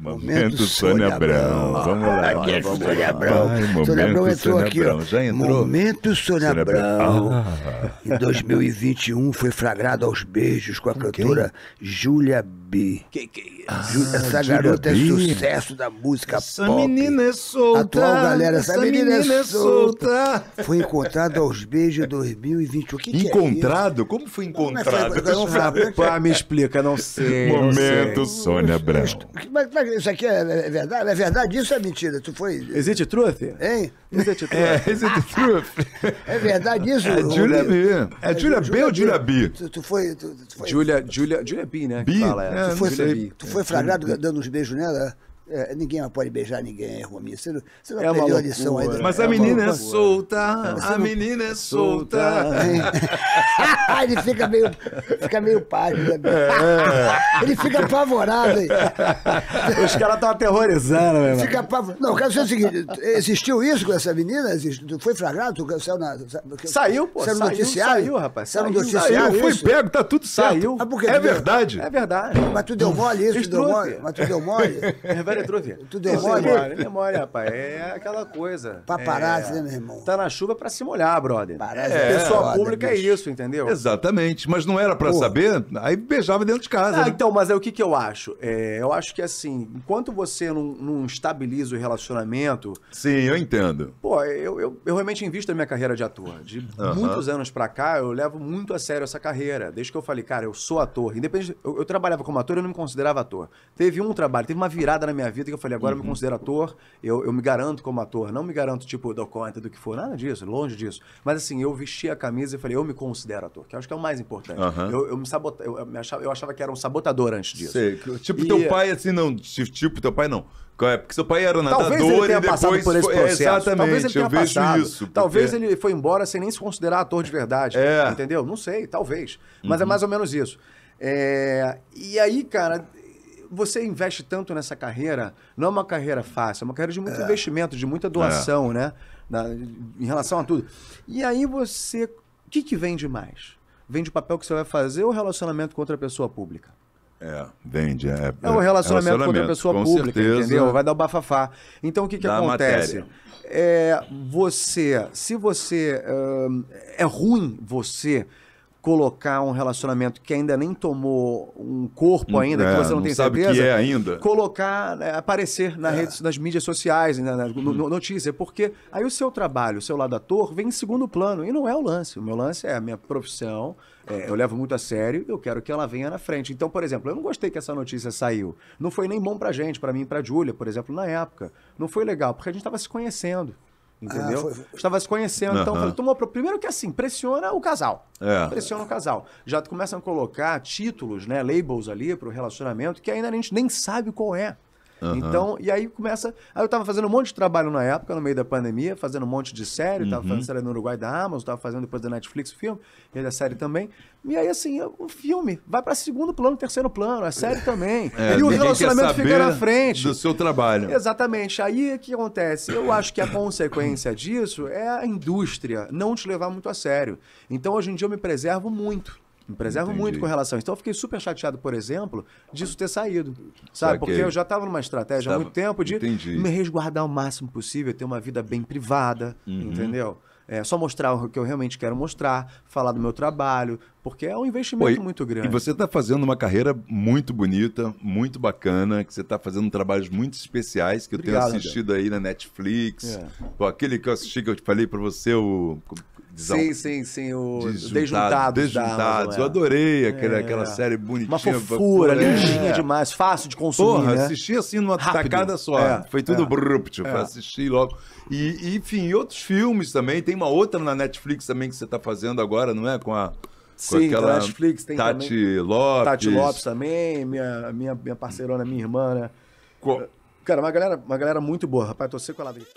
Momento Sônia Abrão. Vamos lá. Aqui é Sônia Abrão. Sônia Abrão entrou aqui, Momento Sônia, Sônia Abrão. Ah. Em 2021 foi flagrado aos beijos com a okay. cantora Júlia B. Que, que... É ah, essa garota é sucesso da música essa pop. Essa menina é solta. Atual galera, essa, essa menina, é menina, é solta. Foi encontrado aos beijos em 2021. Que é encontrado? É Como foi encontrado? Não, não, não, não, não, não, não, não, não, não, não, não, não, não, não, isso aqui é, é, é, verdade? É verdade isso é mentira? Tu foi... Is it truth? Hein? Is it truth? É, is it truth? é verdade isso? É Julia B. É, é Julia B ou Julia B? Tu, tu foi... Tu, tu foi... Julia, Julia, Julia B, né? B? Fala, é. tu, foi, não tu foi fragrado dando uns beijos nela? É, ninguém pode beijar ninguém, Rominho. Você não, você não é aprendeu a lição ainda. Mas é a é é menina é solta, a menina é solta. Ele fica meio, fica meio pálido. Né? Ele fica apavorado. Hein? Os caras estão aterrorizando, meu irmão. Fica apavorado. Não, quero dizer o seguinte, existiu isso com essa menina? Existiu? Foi flagrado? Saiu, na, saiu, pô. Saiu no noticiário? Saiu, rapaz. Saiu no noticiário? Saiu, foi pego, tá tudo certo. Saiu. Ah, é verdade. É verdade. Mas tu deu mole isso, deu mole. Mas tu deu mole. É verdade memória, Trovi? Tudo é memória? É memória, rapaz. É aquela coisa. Paparazzi, é... né, meu irmão? Tá na chuva pra se molhar, brother. Paparazzi. É. é Pessoa brother, pública é bicho. é isso, entendeu? Exatamente. Mas não era pra saber, aí beijava dentro de casa. Ah, né? então, mas é o que, que eu acho? É, eu acho que assim, enquanto você não, não estabiliza o relacionamento. Sim, eu entendo. Pô, eu, eu, eu realmente invisto na minha carreira de ator. De uh -huh. muitos anos pra cá, eu levo muito a sério essa carreira. Desde que eu falei, cara, eu sou ator. Independente. Eu, eu trabalhava como ator, eu não me considerava ator. Teve um trabalho, teve uma virada na minha minha vida que eu falei, agora uhum. eu me uhum. considero ator, eu, eu me garanto como ator, não me garanto, tipo, do conta do que for, nada disso, longe disso. Mas assim, eu vesti a camisa e falei, eu me considero ator, que eu acho que é o mais importante. Uhum. Eu, eu, me sabota, eu, eu, me achava, eu achava que era um sabotador antes disso. Sei. Tipo, e... teu pai, assim, não, tipo, teu pai não. É? porque seu pai era nadador Talvez ele tenha e depois passado por esse processo. exatamente, Talvez ele tenha eu vejo isso. Porque... Talvez ele foi embora sem nem se considerar ator de verdade. É. Entendeu? Não sei, talvez. Mas é uhum. é mais ou menos isso. É, e aí, cara, você investe tanto nessa carreira, não é uma carreira fácil, é uma carreira de muito é. investimento, de muita doação, é. né? Na, em relação a tudo. E aí você. O que, que vende mais? Vende o papel que você vai fazer ou relacionamento com outra pessoa pública? É, vende. É, é, é um relacionamento, relacionamento com outra pessoa com pública, certeza, entendeu? Vai dar o bafafá. Então, o que, que acontece? É, você, se você... Uh, é ruim você colocar um relacionamento que ainda nem tomou um corpo hum, ainda, é, que você não, não tem sabe certeza, que é ainda. colocar, é, aparecer na é. rede, nas mídias sociais, né, na, na hum. no, notícia, porque aí o seu trabalho, o seu lado ator vem em segundo plano e não é o lance. O meu lance é a minha profissão, é, eu levo muito a sério, eu quero que ela venha na frente. Então, por exemplo, eu não gostei que essa notícia saiu. Não foi nem bom pra gente, pra mim, pra Júlia, por exemplo, na época. Não foi legal, porque a gente tava se conhecendo. Entendeu? Ah, Estava se conhecendo, uhum. então falei, tomou. Primeiro que assim, pressiona o casal. É. Pressiona o casal. Já começam a colocar títulos, né? Labels ali para o relacionamento que ainda a gente nem sabe qual é. Uhum. Então, e aí começa. Aí eu estava fazendo um monte de trabalho na época, no meio da pandemia, fazendo um monte de série, estava fazendo uhum. série no Uruguai da Amazon, estava fazendo depois da Netflix o filme, e da série também. E aí, assim, o filme vai para segundo plano, terceiro plano, a série também. É, e o relacionamento fica na frente. Do seu trabalho. Exatamente. Aí o que acontece? Eu acho que a consequência disso é a indústria não te levar muito a sério. Então, hoje em dia, eu me preservo muito. Me preservo muito com relação a isso. Então eu fiquei super chateado, por exemplo, disso ter saído. Sabe? Saquei. Porque eu já estava numa estratégia há muito tempo de Entendi. me resguardar o máximo possível, ter uma vida bem privada, uhum. entendeu? É, só mostrar o que eu realmente quero mostrar, falar do meu trabalho, porque é um investimento Oi, muito grande. E você está fazendo uma carreira muito bonita, muito bacana, que você está fazendo trabalhos muito especiais que Obrigado, eu tenho assistido André. aí na Netflix. É. Pô, aquele que eu assisti que eu te falei para você, o Sim, sim, sim. O desjuntado Desjuntados. É. Eu adorei aquela, é. aquela série bonitinha. Uma fofura, pra... lindinha é. demais, fácil de consumir. Porra, né? assisti assim numa Rápido. tacada só. É. Foi tudo é. é. assisti é. logo. E, enfim, outros filmes também. Tem uma outra na Netflix também que você está fazendo agora, não é? Com a. Com Sim, aquela Netflix tem Tati também, Lopes. Tati Lopes também, minha, minha, minha parceirona, minha irmã, né? Co... Cara, uma galera, uma galera muito boa, rapaz. Tô seco lá dentro.